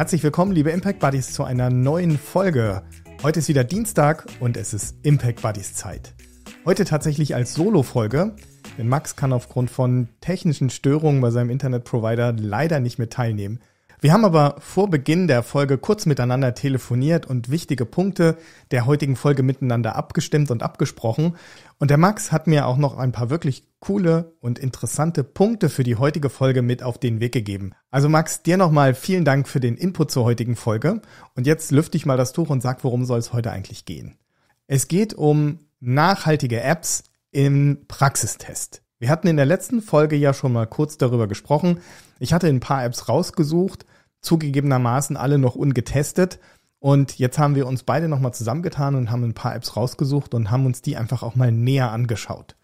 Herzlich willkommen, liebe Impact Buddies, zu einer neuen Folge. Heute ist wieder Dienstag und es ist Impact Buddies Zeit. Heute tatsächlich als Solo-Folge, denn Max kann aufgrund von technischen Störungen bei seinem Internetprovider leider nicht mehr teilnehmen. Wir haben aber vor Beginn der Folge kurz miteinander telefoniert und wichtige Punkte der heutigen Folge miteinander abgestimmt und abgesprochen. Und der Max hat mir auch noch ein paar wirklich coole und interessante Punkte für die heutige Folge mit auf den Weg gegeben. Also Max, dir nochmal vielen Dank für den Input zur heutigen Folge. Und jetzt lüfte ich mal das Tuch und sag, worum soll es heute eigentlich gehen. Es geht um nachhaltige Apps im Praxistest. Wir hatten in der letzten Folge ja schon mal kurz darüber gesprochen. Ich hatte ein paar Apps rausgesucht, zugegebenermaßen alle noch ungetestet. Und jetzt haben wir uns beide nochmal zusammengetan und haben ein paar Apps rausgesucht und haben uns die einfach auch mal näher angeschaut.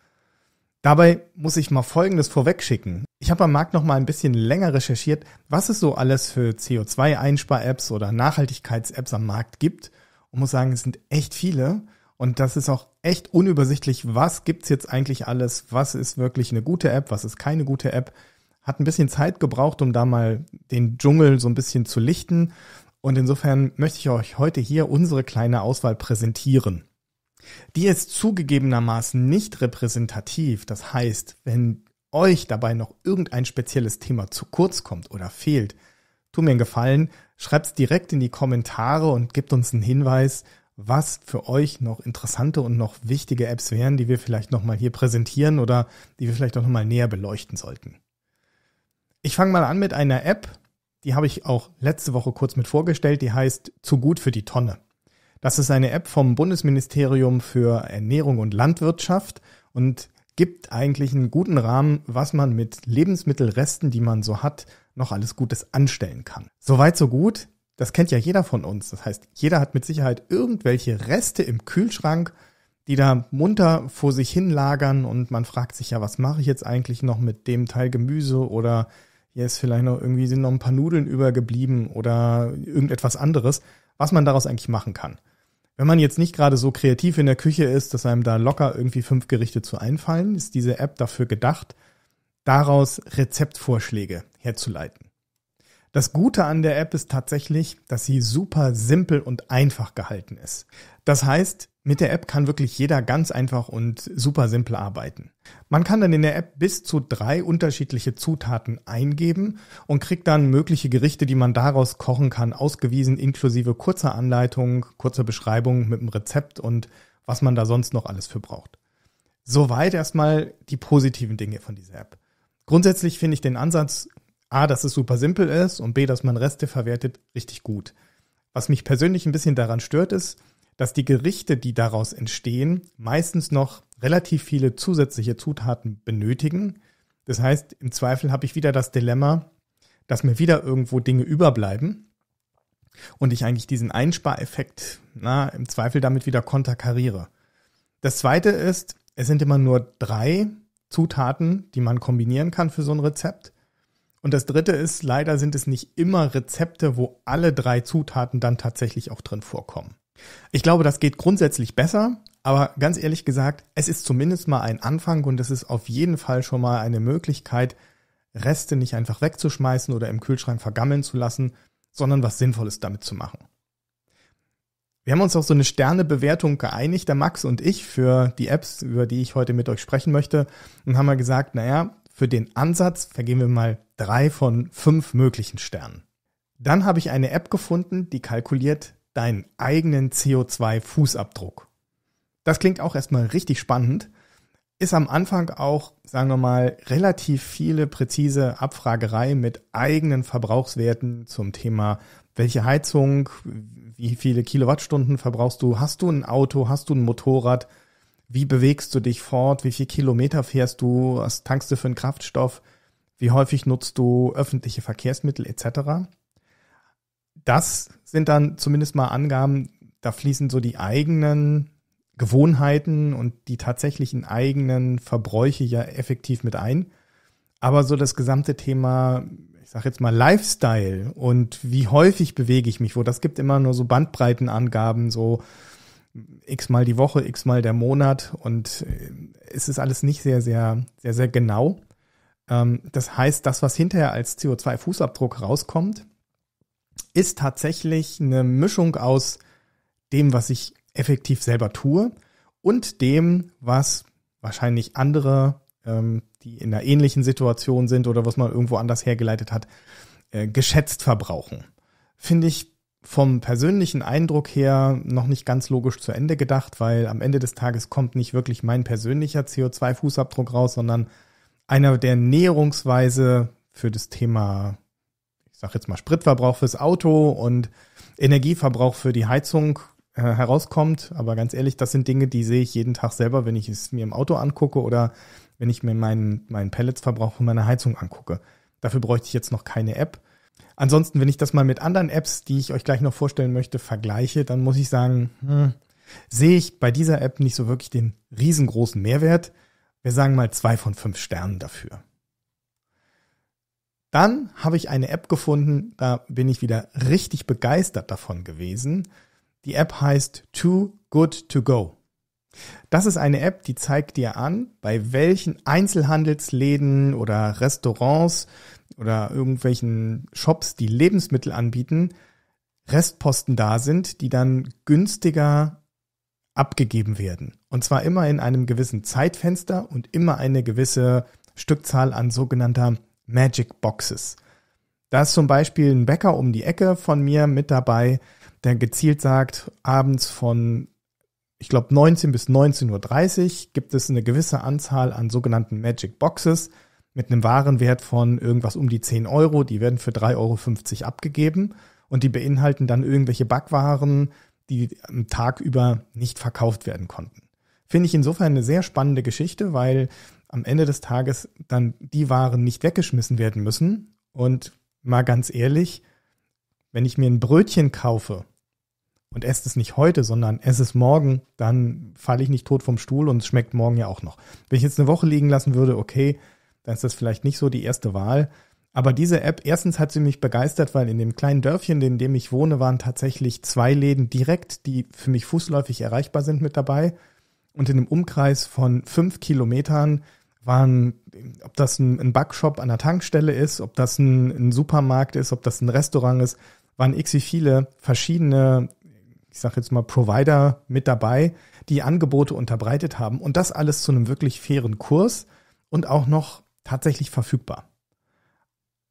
Dabei muss ich mal Folgendes vorwegschicken. Ich habe am Markt nochmal ein bisschen länger recherchiert, was es so alles für CO2-Einspar-Apps oder Nachhaltigkeits-Apps am Markt gibt und muss sagen, es sind echt viele. Und das ist auch echt unübersichtlich, was gibt's jetzt eigentlich alles, was ist wirklich eine gute App, was ist keine gute App. Hat ein bisschen Zeit gebraucht, um da mal den Dschungel so ein bisschen zu lichten. Und insofern möchte ich euch heute hier unsere kleine Auswahl präsentieren. Die ist zugegebenermaßen nicht repräsentativ. Das heißt, wenn euch dabei noch irgendein spezielles Thema zu kurz kommt oder fehlt, tu mir einen Gefallen, schreibt's direkt in die Kommentare und gebt uns einen Hinweis was für euch noch interessante und noch wichtige Apps wären, die wir vielleicht nochmal hier präsentieren oder die wir vielleicht auch nochmal näher beleuchten sollten. Ich fange mal an mit einer App, die habe ich auch letzte Woche kurz mit vorgestellt, die heißt Zu gut für die Tonne. Das ist eine App vom Bundesministerium für Ernährung und Landwirtschaft und gibt eigentlich einen guten Rahmen, was man mit Lebensmittelresten, die man so hat, noch alles Gutes anstellen kann. Soweit, so gut. Das kennt ja jeder von uns. Das heißt, jeder hat mit Sicherheit irgendwelche Reste im Kühlschrank, die da munter vor sich hin lagern und man fragt sich ja, was mache ich jetzt eigentlich noch mit dem Teil Gemüse oder hier ist vielleicht noch irgendwie sind noch ein paar Nudeln übergeblieben oder irgendetwas anderes, was man daraus eigentlich machen kann. Wenn man jetzt nicht gerade so kreativ in der Küche ist, dass einem da locker irgendwie fünf Gerichte zu einfallen, ist diese App dafür gedacht, daraus Rezeptvorschläge herzuleiten. Das Gute an der App ist tatsächlich, dass sie super simpel und einfach gehalten ist. Das heißt, mit der App kann wirklich jeder ganz einfach und super simpel arbeiten. Man kann dann in der App bis zu drei unterschiedliche Zutaten eingeben und kriegt dann mögliche Gerichte, die man daraus kochen kann, ausgewiesen, inklusive kurzer Anleitung, kurzer Beschreibung mit dem Rezept und was man da sonst noch alles für braucht. Soweit erstmal die positiven Dinge von dieser App. Grundsätzlich finde ich den Ansatz A, dass es super simpel ist und B, dass man Reste verwertet, richtig gut. Was mich persönlich ein bisschen daran stört, ist, dass die Gerichte, die daraus entstehen, meistens noch relativ viele zusätzliche Zutaten benötigen. Das heißt, im Zweifel habe ich wieder das Dilemma, dass mir wieder irgendwo Dinge überbleiben und ich eigentlich diesen Einspareffekt na, im Zweifel damit wieder konterkariere. Das zweite ist, es sind immer nur drei Zutaten, die man kombinieren kann für so ein Rezept. Und das dritte ist, leider sind es nicht immer Rezepte, wo alle drei Zutaten dann tatsächlich auch drin vorkommen. Ich glaube, das geht grundsätzlich besser, aber ganz ehrlich gesagt, es ist zumindest mal ein Anfang und es ist auf jeden Fall schon mal eine Möglichkeit, Reste nicht einfach wegzuschmeißen oder im Kühlschrank vergammeln zu lassen, sondern was Sinnvolles damit zu machen. Wir haben uns auf so eine Sternebewertung geeinigt, der Max und ich, für die Apps, über die ich heute mit euch sprechen möchte, und haben mal gesagt, naja, für den Ansatz vergeben wir mal drei von fünf möglichen Sternen. Dann habe ich eine App gefunden, die kalkuliert deinen eigenen CO2-Fußabdruck. Das klingt auch erstmal richtig spannend, ist am Anfang auch, sagen wir mal, relativ viele präzise Abfragerei mit eigenen Verbrauchswerten zum Thema, welche Heizung, wie viele Kilowattstunden verbrauchst du, hast du ein Auto, hast du ein Motorrad, wie bewegst du dich fort, wie viel Kilometer fährst du, was tankst du für einen Kraftstoff, wie häufig nutzt du öffentliche Verkehrsmittel etc. Das sind dann zumindest mal Angaben, da fließen so die eigenen Gewohnheiten und die tatsächlichen eigenen Verbräuche ja effektiv mit ein. Aber so das gesamte Thema, ich sage jetzt mal Lifestyle und wie häufig bewege ich mich, wo das gibt immer nur so Bandbreitenangaben, so x-mal die Woche, x-mal der Monat und äh, es ist alles nicht sehr, sehr, sehr, sehr genau. Ähm, das heißt, das, was hinterher als CO2-Fußabdruck rauskommt, ist tatsächlich eine Mischung aus dem, was ich effektiv selber tue und dem, was wahrscheinlich andere, ähm, die in einer ähnlichen Situation sind oder was man irgendwo anders hergeleitet hat, äh, geschätzt verbrauchen. Finde ich vom persönlichen Eindruck her noch nicht ganz logisch zu Ende gedacht, weil am Ende des Tages kommt nicht wirklich mein persönlicher CO2-Fußabdruck raus, sondern einer, der näherungsweise für das Thema, ich sage jetzt mal Spritverbrauch fürs Auto und Energieverbrauch für die Heizung äh, herauskommt. Aber ganz ehrlich, das sind Dinge, die sehe ich jeden Tag selber, wenn ich es mir im Auto angucke oder wenn ich mir meinen, meinen Pelletsverbrauch von meiner Heizung angucke. Dafür bräuchte ich jetzt noch keine App. Ansonsten, wenn ich das mal mit anderen Apps, die ich euch gleich noch vorstellen möchte, vergleiche, dann muss ich sagen, hm, sehe ich bei dieser App nicht so wirklich den riesengroßen Mehrwert. Wir sagen mal zwei von fünf Sternen dafür. Dann habe ich eine App gefunden, da bin ich wieder richtig begeistert davon gewesen. Die App heißt Too Good to Go. Das ist eine App, die zeigt dir an, bei welchen Einzelhandelsläden oder Restaurants oder irgendwelchen Shops, die Lebensmittel anbieten, Restposten da sind, die dann günstiger abgegeben werden. Und zwar immer in einem gewissen Zeitfenster und immer eine gewisse Stückzahl an sogenannter Magic Boxes. Da ist zum Beispiel ein Bäcker um die Ecke von mir mit dabei, der gezielt sagt, abends von ich glaube, 19 bis 19.30 Uhr gibt es eine gewisse Anzahl an sogenannten Magic Boxes mit einem Warenwert von irgendwas um die 10 Euro. Die werden für 3,50 Euro abgegeben und die beinhalten dann irgendwelche Backwaren, die am Tag über nicht verkauft werden konnten. Finde ich insofern eine sehr spannende Geschichte, weil am Ende des Tages dann die Waren nicht weggeschmissen werden müssen. Und mal ganz ehrlich, wenn ich mir ein Brötchen kaufe und esst es nicht heute, sondern esse es morgen, dann falle ich nicht tot vom Stuhl und es schmeckt morgen ja auch noch. Wenn ich jetzt eine Woche liegen lassen würde, okay, dann ist das vielleicht nicht so die erste Wahl. Aber diese App, erstens hat sie mich begeistert, weil in dem kleinen Dörfchen, in dem ich wohne, waren tatsächlich zwei Läden direkt, die für mich fußläufig erreichbar sind, mit dabei. Und in einem Umkreis von fünf Kilometern waren, ob das ein, Backshop an der Tankstelle ist, ob das ein Supermarkt ist, ob das ein Restaurant ist, waren x wie viele verschiedene ich sage jetzt mal, Provider mit dabei, die Angebote unterbreitet haben und das alles zu einem wirklich fairen Kurs und auch noch tatsächlich verfügbar.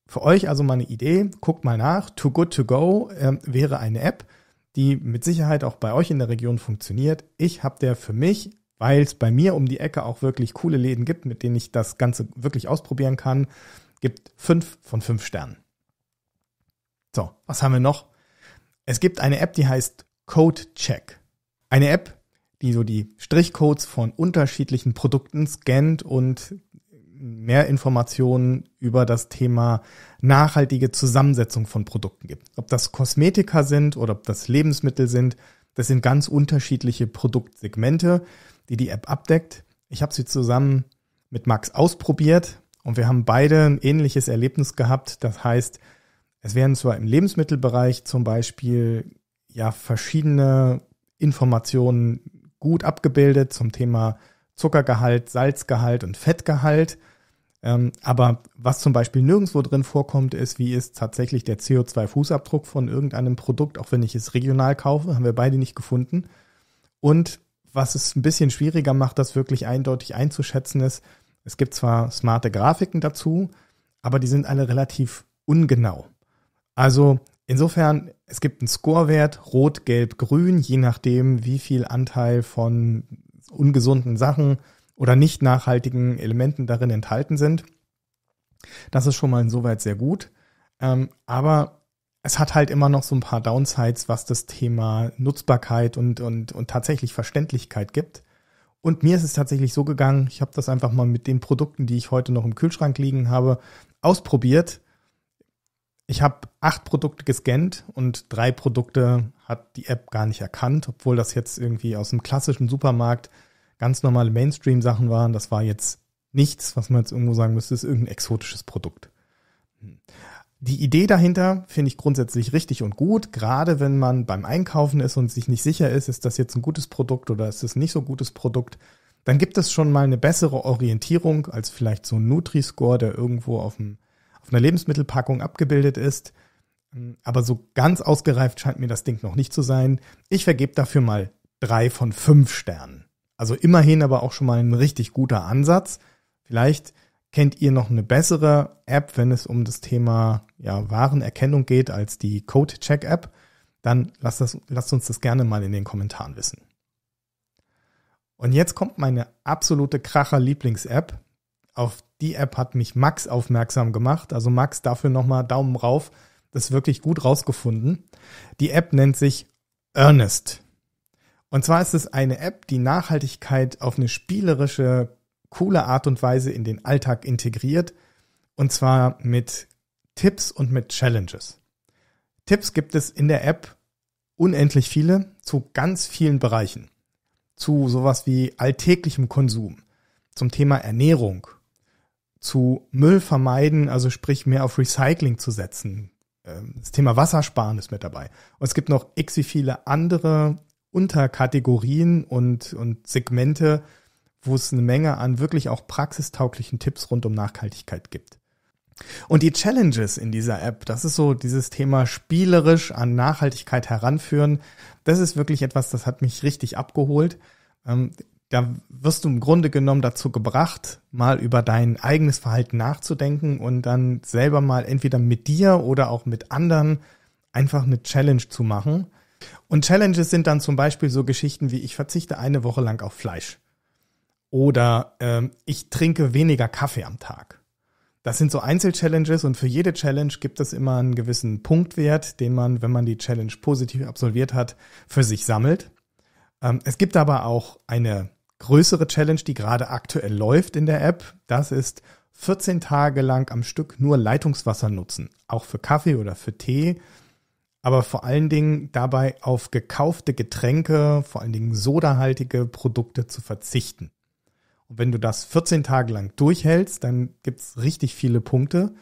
Für euch also mal eine Idee, guckt mal nach. Too Good To Go äh, wäre eine App, die mit Sicherheit auch bei euch in der Region funktioniert. Ich habe der für mich, weil es bei mir um die Ecke auch wirklich coole Läden gibt, mit denen ich das Ganze wirklich ausprobieren kann, gibt fünf von fünf Sternen. So, was haben wir noch? Es gibt eine App, die heißt CodeCheck. Eine App, die so die Strichcodes von unterschiedlichen Produkten scannt und mehr Informationen über das Thema nachhaltige Zusammensetzung von Produkten gibt. Ob das Kosmetika sind oder ob das Lebensmittel sind, das sind ganz unterschiedliche Produktsegmente, die die App abdeckt. Ich habe sie zusammen mit Max ausprobiert und wir haben beide ein ähnliches Erlebnis gehabt. Das heißt, es werden zwar im Lebensmittelbereich zum Beispiel ja verschiedene Informationen gut abgebildet zum Thema Zuckergehalt, Salzgehalt und Fettgehalt. Ähm, aber was zum Beispiel nirgendwo drin vorkommt, ist, wie ist tatsächlich der CO2-Fußabdruck von irgendeinem Produkt, auch wenn ich es regional kaufe, haben wir beide nicht gefunden. Und was es ein bisschen schwieriger macht, das wirklich eindeutig einzuschätzen ist, es gibt zwar smarte Grafiken dazu, aber die sind alle relativ ungenau. Also Insofern, es gibt einen Scorewert, rot, gelb, grün, je nachdem, wie viel Anteil von ungesunden Sachen oder nicht nachhaltigen Elementen darin enthalten sind. Das ist schon mal insoweit sehr gut. Ähm, aber es hat halt immer noch so ein paar Downsides, was das Thema Nutzbarkeit und, und, und tatsächlich Verständlichkeit gibt. Und mir ist es tatsächlich so gegangen, ich habe das einfach mal mit den Produkten, die ich heute noch im Kühlschrank liegen habe, ausprobiert ich habe acht Produkte gescannt und drei Produkte hat die App gar nicht erkannt, obwohl das jetzt irgendwie aus dem klassischen Supermarkt ganz normale Mainstream-Sachen waren. Das war jetzt nichts, was man jetzt irgendwo sagen müsste, ist irgendein exotisches Produkt. Hm. Die Idee dahinter finde ich grundsätzlich richtig und gut, gerade wenn man beim Einkaufen ist und sich nicht sicher ist, ist das jetzt ein gutes Produkt oder ist es nicht so gutes Produkt, dann gibt es schon mal eine bessere Orientierung als vielleicht so ein Nutri-Score, der irgendwo auf dem auf einer Lebensmittelpackung abgebildet ist. Aber so ganz ausgereift scheint mir das Ding noch nicht zu sein. Ich vergebe dafür mal drei von fünf Sternen. Also immerhin aber auch schon mal ein richtig guter Ansatz. Vielleicht kennt ihr noch eine bessere App, wenn es um das Thema ja, Warenerkennung geht, als die Code-Check-App. Dann lasst, das, lasst uns das gerne mal in den Kommentaren wissen. Und jetzt kommt meine absolute Kracher-Lieblings-App, auf die App hat mich Max aufmerksam gemacht. Also Max, dafür nochmal Daumen rauf. Das ist wirklich gut rausgefunden. Die App nennt sich Earnest. Und zwar ist es eine App, die Nachhaltigkeit auf eine spielerische, coole Art und Weise in den Alltag integriert. Und zwar mit Tipps und mit Challenges. Tipps gibt es in der App unendlich viele zu ganz vielen Bereichen. Zu sowas wie alltäglichem Konsum, zum Thema Ernährung, zu Müll vermeiden, also sprich mehr auf Recycling zu setzen. Ähm, das Thema Wassersparen ist mit dabei. Und es gibt noch x wie viele andere Unterkategorien und, und Segmente, wo es eine Menge an wirklich auch praxistauglichen Tipps rund um Nachhaltigkeit gibt. Und die Challenges in dieser App, das ist so dieses Thema spielerisch an Nachhaltigkeit heranführen. Das ist wirklich etwas, das hat mich richtig abgeholt. Ähm, da wirst du im Grunde genommen dazu gebracht, mal über dein eigenes Verhalten nachzudenken und dann selber mal entweder mit dir oder auch mit anderen einfach eine Challenge zu machen. Und Challenges sind dann zum Beispiel so Geschichten wie ich verzichte eine Woche lang auf Fleisch oder ähm, ich trinke weniger Kaffee am Tag. Das sind so Einzelchallenges und für jede Challenge gibt es immer einen gewissen Punktwert, den man, wenn man die Challenge positiv absolviert hat, für sich sammelt. Ähm, es gibt aber auch eine größere Challenge, die gerade aktuell läuft in der App, das ist 14 Tage lang am Stück nur Leitungswasser nutzen, auch für Kaffee oder für Tee, aber vor allen Dingen dabei auf gekaufte Getränke, vor allen Dingen sodahaltige Produkte zu verzichten. Und wenn du das 14 Tage lang durchhältst, dann gibt's richtig viele Punkte.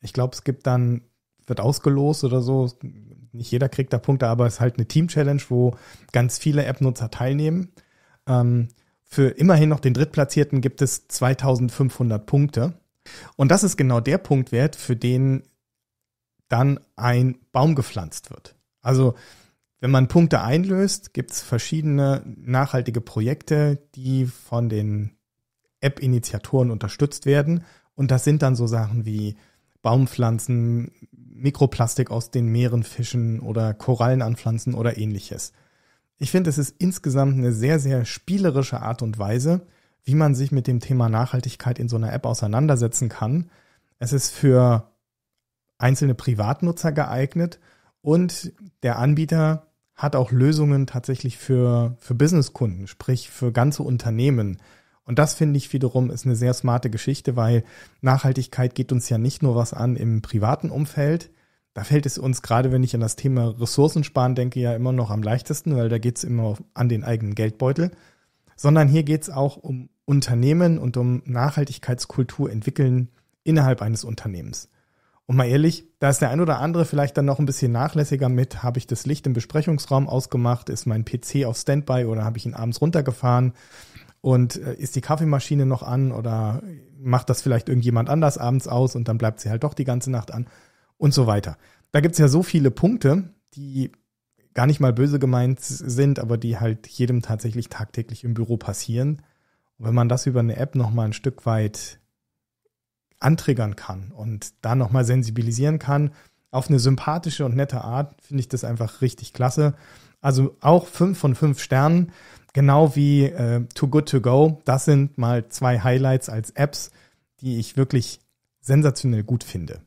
Ich glaube, es gibt dann, wird ausgelost oder so, nicht jeder kriegt da Punkte, aber es ist halt eine Team-Challenge, wo ganz viele App-Nutzer teilnehmen. Ähm, für immerhin noch den Drittplatzierten gibt es 2500 Punkte. Und das ist genau der Punktwert, für den dann ein Baum gepflanzt wird. Also wenn man Punkte einlöst, gibt es verschiedene nachhaltige Projekte, die von den App-Initiatoren unterstützt werden. Und das sind dann so Sachen wie Baumpflanzen, Mikroplastik aus den Meeren fischen oder Korallen anpflanzen oder ähnliches. Ich finde, es ist insgesamt eine sehr, sehr spielerische Art und Weise, wie man sich mit dem Thema Nachhaltigkeit in so einer App auseinandersetzen kann. Es ist für einzelne Privatnutzer geeignet und der Anbieter hat auch Lösungen tatsächlich für, für Businesskunden, sprich für ganze Unternehmen. Und das finde ich wiederum ist eine sehr smarte Geschichte, weil Nachhaltigkeit geht uns ja nicht nur was an im privaten Umfeld, da fällt es uns, gerade wenn ich an das Thema Ressourcensparen denke, ja immer noch am leichtesten, weil da geht es immer an den eigenen Geldbeutel. Sondern hier geht es auch um Unternehmen und um Nachhaltigkeitskultur entwickeln innerhalb eines Unternehmens. Und mal ehrlich, da ist der ein oder andere vielleicht dann noch ein bisschen nachlässiger mit, habe ich das Licht im Besprechungsraum ausgemacht, ist mein PC auf Standby oder habe ich ihn abends runtergefahren und äh, ist die Kaffeemaschine noch an oder macht das vielleicht irgendjemand anders abends aus und dann bleibt sie halt doch die ganze Nacht an und so weiter. Da gibt es ja so viele Punkte, die gar nicht mal böse gemeint sind, aber die halt jedem tatsächlich tagtäglich im Büro passieren. Und wenn man das über eine App nochmal ein Stück weit antriggern kann und da nochmal sensibilisieren kann, auf eine sympathische und nette Art, finde ich das einfach richtig klasse. Also auch fünf von fünf Sternen, genau wie äh, Too Good To Go. Das sind mal zwei Highlights als Apps, die ich wirklich sensationell gut finde.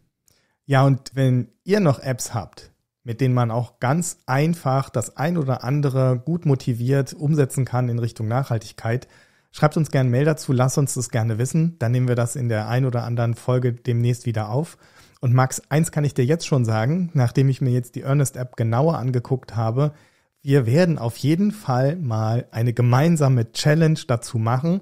Ja, und wenn ihr noch Apps habt, mit denen man auch ganz einfach das ein oder andere gut motiviert umsetzen kann in Richtung Nachhaltigkeit, schreibt uns gerne Mail dazu, lasst uns das gerne wissen. Dann nehmen wir das in der ein oder anderen Folge demnächst wieder auf. Und Max, eins kann ich dir jetzt schon sagen, nachdem ich mir jetzt die Earnest-App genauer angeguckt habe, wir werden auf jeden Fall mal eine gemeinsame Challenge dazu machen.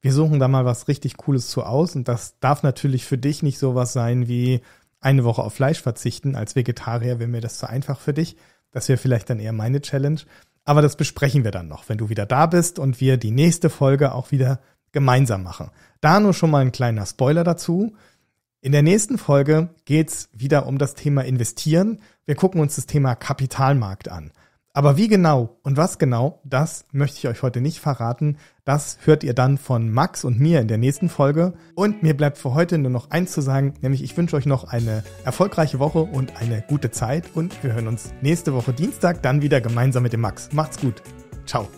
Wir suchen da mal was richtig Cooles zu aus und das darf natürlich für dich nicht sowas sein wie, eine Woche auf Fleisch verzichten. Als Vegetarier wäre mir das zu einfach für dich. Das wäre vielleicht dann eher meine Challenge. Aber das besprechen wir dann noch, wenn du wieder da bist und wir die nächste Folge auch wieder gemeinsam machen. Da nur schon mal ein kleiner Spoiler dazu. In der nächsten Folge geht's wieder um das Thema Investieren. Wir gucken uns das Thema Kapitalmarkt an. Aber wie genau und was genau, das möchte ich euch heute nicht verraten. Das hört ihr dann von Max und mir in der nächsten Folge. Und mir bleibt für heute nur noch eins zu sagen, nämlich ich wünsche euch noch eine erfolgreiche Woche und eine gute Zeit. Und wir hören uns nächste Woche Dienstag dann wieder gemeinsam mit dem Max. Macht's gut. Ciao.